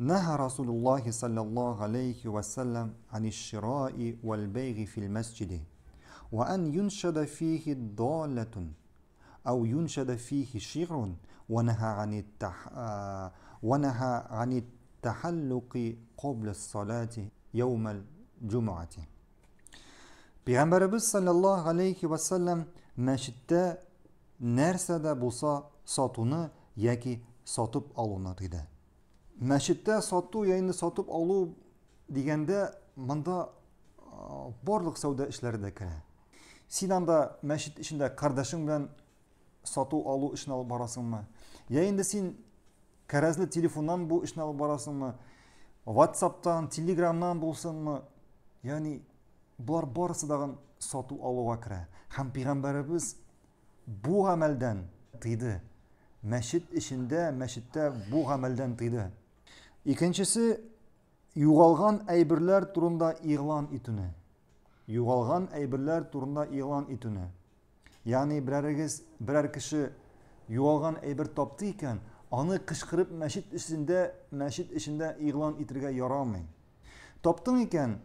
نهى رسول الله صلى الله عليه وسلم عن الشراء والبيع في المسجد وأن ينشد فيه ضالة أو ينشد فيه شعر ونهى عن التح... ونهى عن التحلق قبل الصلاة يوم الجمعة Peygamberimiz صلى الله عليه وسلم meşitte nersede bulsa satunu ya ki satıp أو idi. мәшітті сату яғни сатып алу дегенде мында барлық сауда ішлері де сен анда мәшіт ішінде қардашың білән сату алу үшін алып барасыңмы енді сен кәрәзлі телефоннан бұл ішін алып барасыңмы ватсаптан телеграмнан болсынмы яғни бұлар барысы дағын сату алуға кірә һәм пайғамбарыбыз бұл ғәмәлдән тыйды мәшіт ішінде мәшітте бұл ғәмәлдән тыйды Екіншісі, юғалған әйбірлер турында иғлан итүне. Юғалған әйберләр турында иғлан итүне. Яғни бірәр берәр кеше юғалған әйбір тапты екен, аны қышқырып мәшіт ішінде, мәшіт ішінде иғлан итергә ярамый. Таптың екен,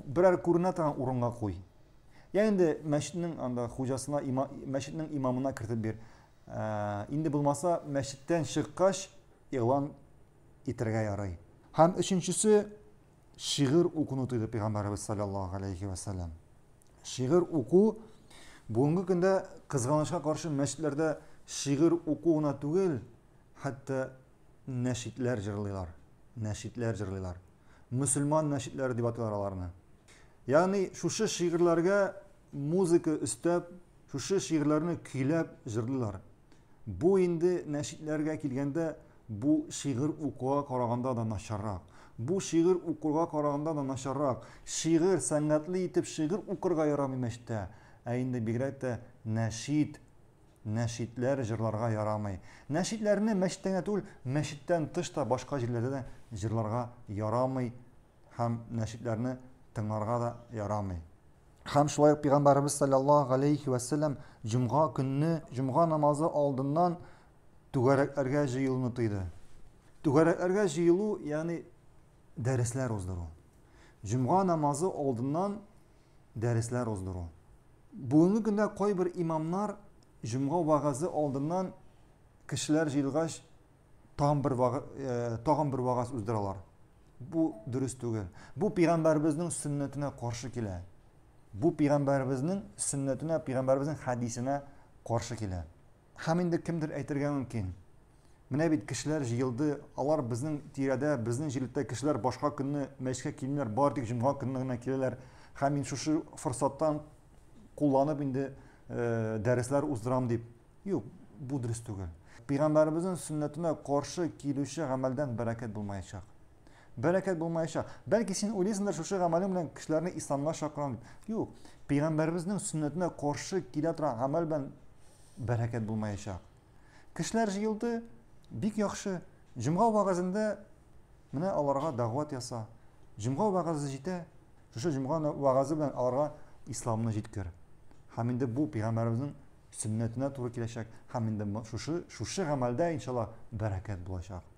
бірәр күренә торган орынға қой. Я мәшітнің мәчетнең анда има, имамына кертеп бер енді ә, болмаса, мәшіттен шыққаш иғлан итерге ярый. Һәм өченчесе шигырь укуны тыйды Пәйгамбәрбез саллаллаһу алейхи вәсәлләм. Шигырь уку бүгенге көндә кызганычка каршы мәчетләрдә шигырь уку гына түгел, хәтта нәшитләр җырлыйлар. Нәшитләр җырлыйлар. Мөселман нәшитләре дип атыйлар аларны. Ягъни шушы шигырьләргә музыка өстәп, шушы шигырьләрне көйләп җырлыйлар. Бу инде нәшитләргә килгәндә Бу шигыр укуга караганда да начаррак. Бу шигыр укуга караганда да начаррак. Шигыр сәнгатьле итеп шигыр укырга ярамый мәчеттә. Ә инде бигрәк тә нәшид, нәшидләр җырларга ярамый. Нәшидләрне мәчеттән әтул, мәчеттән тышта башка җирләрдә дә җырларга ярамый һәм нәшидларны тыңларга да ярамый. Һәм шулай ук Пәйгамбәрбез сәллаллаһу алейхи ва сәлләм җумға көнне, җумға намазы алдыннан Тугарак арга жиылны туйды. Тугарак арга жиылу, яны дәресләр уздыру. Җумга намазы алдыннан дәресләр уздыру. Бүгенге көндә кой бер имамнар җумга вагызы алдыннан кешеләр җыелгач тагын бер вагыз, тагын бер вагыз уздыралар. Бу дөрес түгел. Бу пәйгамбәрбезнең sünнәтенә каршы килә. Бу пәйгамбәрбезнең sünнәтенә, пәйгамбәрбезнең хадисенә каршы килә. Хәм инде кемдер әйтергә мөмкин. Менә бит кешеләр җыелды, алар безнең тирәдә, безнең җирлектә кешеләр башка көнне мәшкә киләр, бар дип җымга көннәгенә киләләр. Хәм инде шушы форсаттан кулланып инде э, дәресләр уздырам дип. Юк, бу дөрес түгел. Пәйгамбәрбезнең sünнәтенә каршы килүче гамәлдән баракат булмаячак. Баракат булмаячак. Бәлки син үлесендә шушы гамәл белән кешеләрне исламга шакырам Юк, пәйгамбәрбезнең sünнәтенә каршы килә торган гамәл белән бәрәкәт булмаячак. Кешләр җыелды, бик яхшы җымга вагызында менә аларга дәгъват яса. Җымга вагызы җитә, шушы җымга вагызы белән аларга исламны җиткер. Һәм инде бу пигамәрбезнең сүннәтенә туры киләчәк. Һәм инде шушы шушы гамәлдә иншалла бәрәкәт булачак.